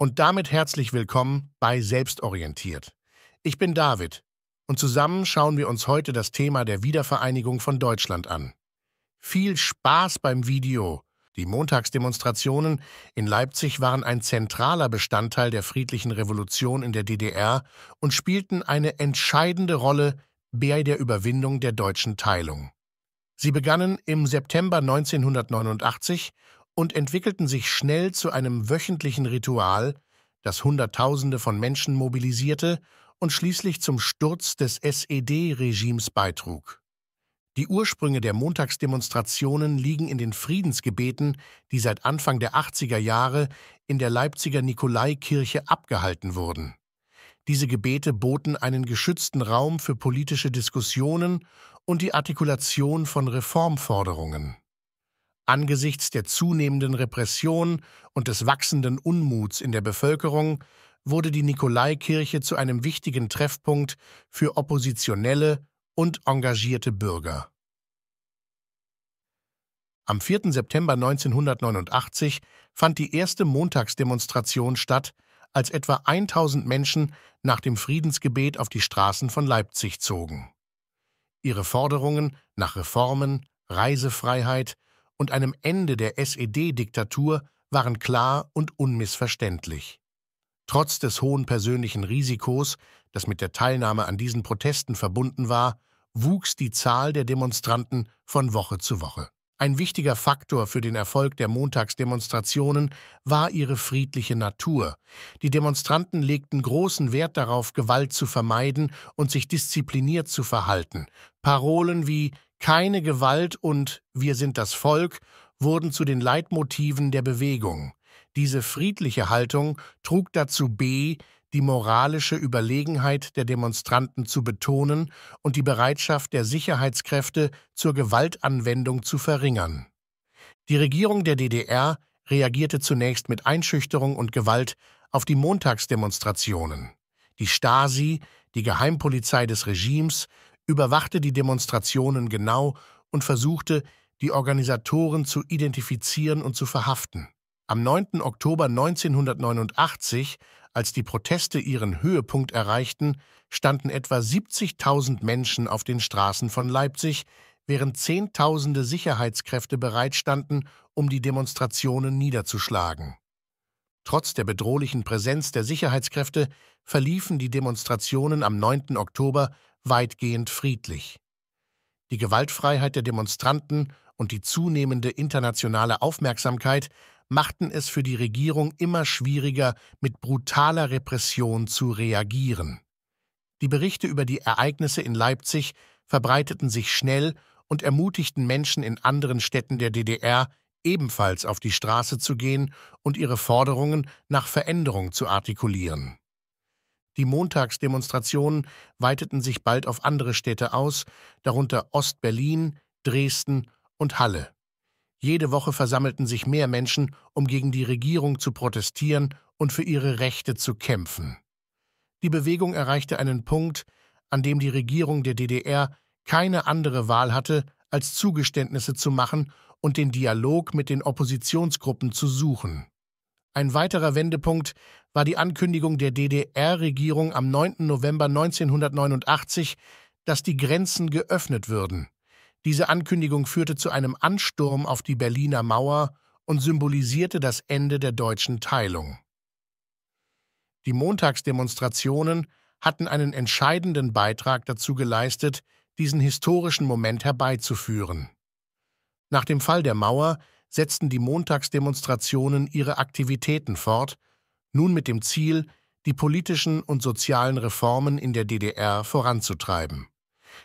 Und damit herzlich willkommen bei Selbstorientiert. Ich bin David und zusammen schauen wir uns heute das Thema der Wiedervereinigung von Deutschland an. Viel Spaß beim Video! Die Montagsdemonstrationen in Leipzig waren ein zentraler Bestandteil der friedlichen Revolution in der DDR und spielten eine entscheidende Rolle bei der Überwindung der deutschen Teilung. Sie begannen im September 1989 und entwickelten sich schnell zu einem wöchentlichen Ritual, das Hunderttausende von Menschen mobilisierte und schließlich zum Sturz des SED-Regimes beitrug. Die Ursprünge der Montagsdemonstrationen liegen in den Friedensgebeten, die seit Anfang der 80er Jahre in der Leipziger Nikolaikirche abgehalten wurden. Diese Gebete boten einen geschützten Raum für politische Diskussionen und die Artikulation von Reformforderungen. Angesichts der zunehmenden Repression und des wachsenden Unmuts in der Bevölkerung wurde die Nikolaikirche zu einem wichtigen Treffpunkt für oppositionelle und engagierte Bürger. Am 4. September 1989 fand die erste Montagsdemonstration statt, als etwa 1000 Menschen nach dem Friedensgebet auf die Straßen von Leipzig zogen. Ihre Forderungen nach Reformen, Reisefreiheit, und einem Ende der SED-Diktatur waren klar und unmissverständlich. Trotz des hohen persönlichen Risikos, das mit der Teilnahme an diesen Protesten verbunden war, wuchs die Zahl der Demonstranten von Woche zu Woche. Ein wichtiger Faktor für den Erfolg der Montagsdemonstrationen war ihre friedliche Natur. Die Demonstranten legten großen Wert darauf, Gewalt zu vermeiden und sich diszipliniert zu verhalten. Parolen wie keine Gewalt und wir sind das Volk wurden zu den Leitmotiven der Bewegung. Diese friedliche Haltung trug dazu B, die moralische Überlegenheit der Demonstranten zu betonen und die Bereitschaft der Sicherheitskräfte zur Gewaltanwendung zu verringern. Die Regierung der DDR reagierte zunächst mit Einschüchterung und Gewalt auf die Montagsdemonstrationen. Die Stasi, die Geheimpolizei des Regimes, überwachte die Demonstrationen genau und versuchte, die Organisatoren zu identifizieren und zu verhaften. Am 9. Oktober 1989, als die Proteste ihren Höhepunkt erreichten, standen etwa 70.000 Menschen auf den Straßen von Leipzig, während Zehntausende Sicherheitskräfte bereitstanden, um die Demonstrationen niederzuschlagen. Trotz der bedrohlichen Präsenz der Sicherheitskräfte verliefen die Demonstrationen am 9. Oktober weitgehend friedlich. Die Gewaltfreiheit der Demonstranten und die zunehmende internationale Aufmerksamkeit machten es für die Regierung immer schwieriger, mit brutaler Repression zu reagieren. Die Berichte über die Ereignisse in Leipzig verbreiteten sich schnell und ermutigten Menschen in anderen Städten der DDR, ebenfalls auf die Straße zu gehen und ihre Forderungen nach Veränderung zu artikulieren. Die Montagsdemonstrationen weiteten sich bald auf andere Städte aus, darunter Ost-Berlin, Dresden und Halle. Jede Woche versammelten sich mehr Menschen, um gegen die Regierung zu protestieren und für ihre Rechte zu kämpfen. Die Bewegung erreichte einen Punkt, an dem die Regierung der DDR keine andere Wahl hatte, als Zugeständnisse zu machen und den Dialog mit den Oppositionsgruppen zu suchen. Ein weiterer Wendepunkt war die Ankündigung der DDR-Regierung am 9. November 1989, dass die Grenzen geöffnet würden. Diese Ankündigung führte zu einem Ansturm auf die Berliner Mauer und symbolisierte das Ende der deutschen Teilung. Die Montagsdemonstrationen hatten einen entscheidenden Beitrag dazu geleistet, diesen historischen Moment herbeizuführen. Nach dem Fall der Mauer setzten die Montagsdemonstrationen ihre Aktivitäten fort, nun mit dem Ziel, die politischen und sozialen Reformen in der DDR voranzutreiben.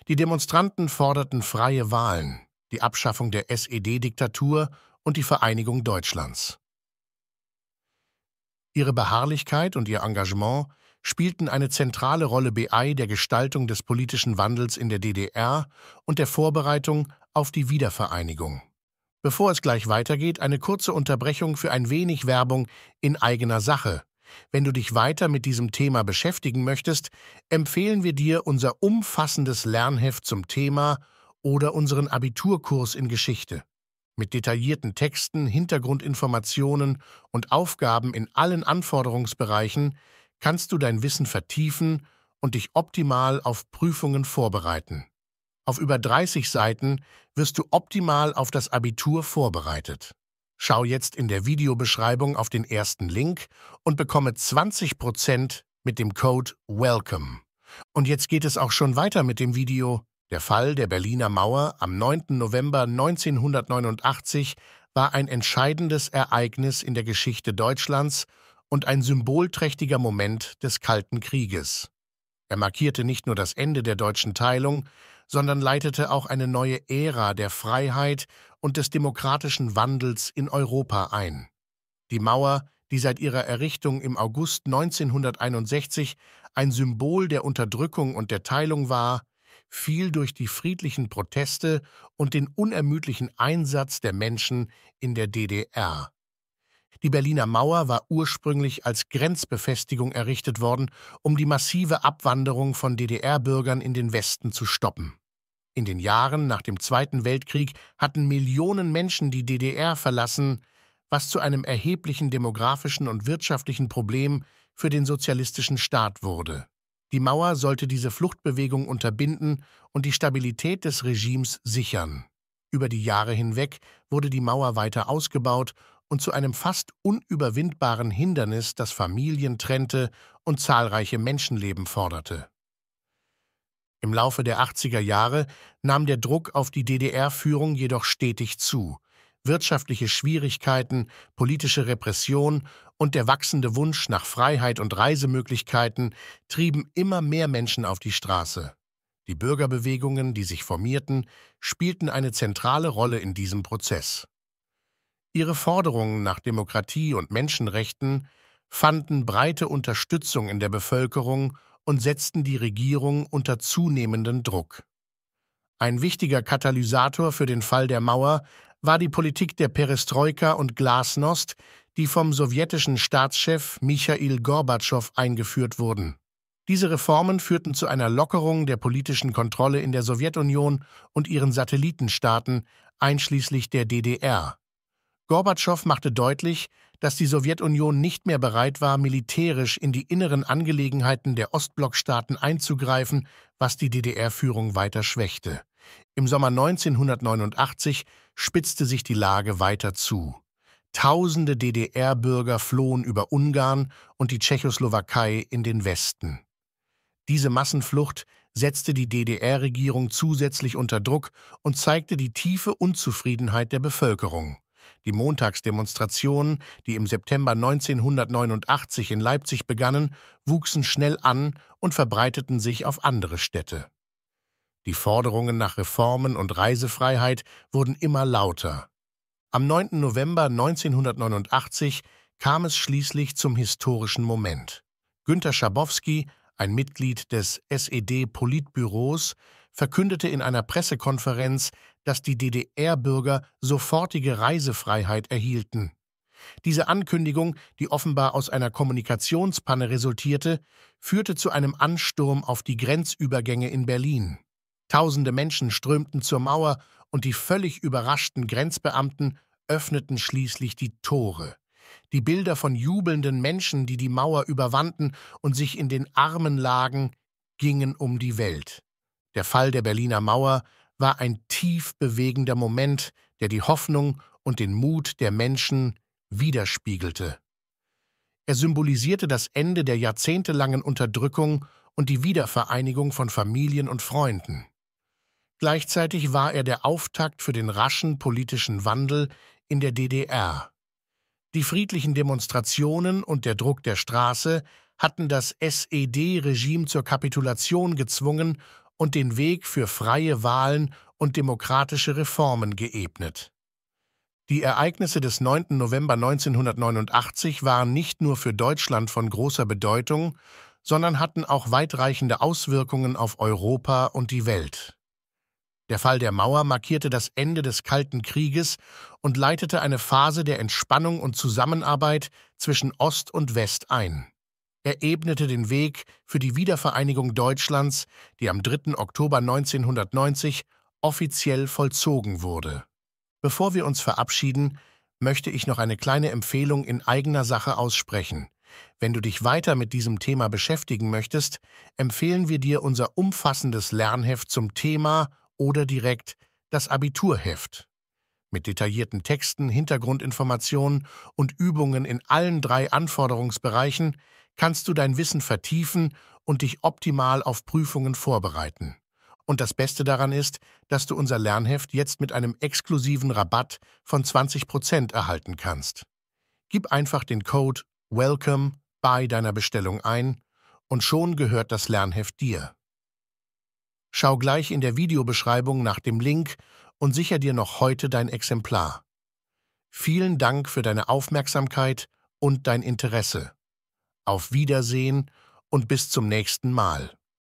Die Demonstranten forderten freie Wahlen, die Abschaffung der SED-Diktatur und die Vereinigung Deutschlands. Ihre Beharrlichkeit und ihr Engagement spielten eine zentrale Rolle bei der Gestaltung des politischen Wandels in der DDR und der Vorbereitung auf die Wiedervereinigung. Bevor es gleich weitergeht, eine kurze Unterbrechung für ein wenig Werbung in eigener Sache. Wenn du dich weiter mit diesem Thema beschäftigen möchtest, empfehlen wir dir unser umfassendes Lernheft zum Thema oder unseren Abiturkurs in Geschichte. Mit detaillierten Texten, Hintergrundinformationen und Aufgaben in allen Anforderungsbereichen kannst du dein Wissen vertiefen und dich optimal auf Prüfungen vorbereiten. Auf über 30 Seiten wirst du optimal auf das Abitur vorbereitet. Schau jetzt in der Videobeschreibung auf den ersten Link und bekomme 20% mit dem Code WELCOME. Und jetzt geht es auch schon weiter mit dem Video. Der Fall der Berliner Mauer am 9. November 1989 war ein entscheidendes Ereignis in der Geschichte Deutschlands und ein symbolträchtiger Moment des Kalten Krieges. Er markierte nicht nur das Ende der deutschen Teilung, sondern leitete auch eine neue Ära der Freiheit und des demokratischen Wandels in Europa ein. Die Mauer, die seit ihrer Errichtung im August 1961 ein Symbol der Unterdrückung und der Teilung war, fiel durch die friedlichen Proteste und den unermüdlichen Einsatz der Menschen in der DDR. Die Berliner Mauer war ursprünglich als Grenzbefestigung errichtet worden, um die massive Abwanderung von DDR-Bürgern in den Westen zu stoppen. In den Jahren nach dem Zweiten Weltkrieg hatten Millionen Menschen die DDR verlassen, was zu einem erheblichen demografischen und wirtschaftlichen Problem für den sozialistischen Staat wurde. Die Mauer sollte diese Fluchtbewegung unterbinden und die Stabilität des Regimes sichern. Über die Jahre hinweg wurde die Mauer weiter ausgebaut und zu einem fast unüberwindbaren Hindernis, das Familien trennte und zahlreiche Menschenleben forderte. Im Laufe der 80er Jahre nahm der Druck auf die DDR-Führung jedoch stetig zu. Wirtschaftliche Schwierigkeiten, politische Repression und der wachsende Wunsch nach Freiheit und Reisemöglichkeiten trieben immer mehr Menschen auf die Straße. Die Bürgerbewegungen, die sich formierten, spielten eine zentrale Rolle in diesem Prozess. Ihre Forderungen nach Demokratie und Menschenrechten fanden breite Unterstützung in der Bevölkerung und setzten die Regierung unter zunehmenden Druck. Ein wichtiger Katalysator für den Fall der Mauer war die Politik der Perestroika und Glasnost, die vom sowjetischen Staatschef Michail Gorbatschow eingeführt wurden. Diese Reformen führten zu einer Lockerung der politischen Kontrolle in der Sowjetunion und ihren Satellitenstaaten, einschließlich der DDR. Gorbatschow machte deutlich, dass die Sowjetunion nicht mehr bereit war, militärisch in die inneren Angelegenheiten der Ostblockstaaten einzugreifen, was die DDR-Führung weiter schwächte. Im Sommer 1989 spitzte sich die Lage weiter zu. Tausende DDR-Bürger flohen über Ungarn und die Tschechoslowakei in den Westen. Diese Massenflucht setzte die DDR-Regierung zusätzlich unter Druck und zeigte die tiefe Unzufriedenheit der Bevölkerung. Die Montagsdemonstrationen, die im September 1989 in Leipzig begannen, wuchsen schnell an und verbreiteten sich auf andere Städte. Die Forderungen nach Reformen und Reisefreiheit wurden immer lauter. Am 9. November 1989 kam es schließlich zum historischen Moment. Günter Schabowski, ein Mitglied des SED-Politbüros, verkündete in einer Pressekonferenz, dass die DDR-Bürger sofortige Reisefreiheit erhielten. Diese Ankündigung, die offenbar aus einer Kommunikationspanne resultierte, führte zu einem Ansturm auf die Grenzübergänge in Berlin. Tausende Menschen strömten zur Mauer und die völlig überraschten Grenzbeamten öffneten schließlich die Tore. Die Bilder von jubelnden Menschen, die die Mauer überwanden und sich in den Armen lagen, gingen um die Welt. Der Fall der Berliner Mauer war ein tief bewegender Moment, der die Hoffnung und den Mut der Menschen widerspiegelte. Er symbolisierte das Ende der jahrzehntelangen Unterdrückung und die Wiedervereinigung von Familien und Freunden. Gleichzeitig war er der Auftakt für den raschen politischen Wandel in der DDR. Die friedlichen Demonstrationen und der Druck der Straße hatten das SED-Regime zur Kapitulation gezwungen und den Weg für freie Wahlen und demokratische Reformen geebnet. Die Ereignisse des 9. November 1989 waren nicht nur für Deutschland von großer Bedeutung, sondern hatten auch weitreichende Auswirkungen auf Europa und die Welt. Der Fall der Mauer markierte das Ende des Kalten Krieges und leitete eine Phase der Entspannung und Zusammenarbeit zwischen Ost und West ein. Er ebnete den Weg für die Wiedervereinigung Deutschlands, die am 3. Oktober 1990 offiziell vollzogen wurde. Bevor wir uns verabschieden, möchte ich noch eine kleine Empfehlung in eigener Sache aussprechen. Wenn du dich weiter mit diesem Thema beschäftigen möchtest, empfehlen wir dir unser umfassendes Lernheft zum Thema oder direkt das Abiturheft mit detaillierten Texten, Hintergrundinformationen und Übungen in allen drei Anforderungsbereichen kannst du dein Wissen vertiefen und dich optimal auf Prüfungen vorbereiten. Und das Beste daran ist, dass du unser Lernheft jetzt mit einem exklusiven Rabatt von 20% erhalten kannst. Gib einfach den Code WELCOME bei deiner Bestellung ein und schon gehört das Lernheft dir. Schau gleich in der Videobeschreibung nach dem Link und sicher dir noch heute dein Exemplar. Vielen Dank für deine Aufmerksamkeit und dein Interesse. Auf Wiedersehen und bis zum nächsten Mal.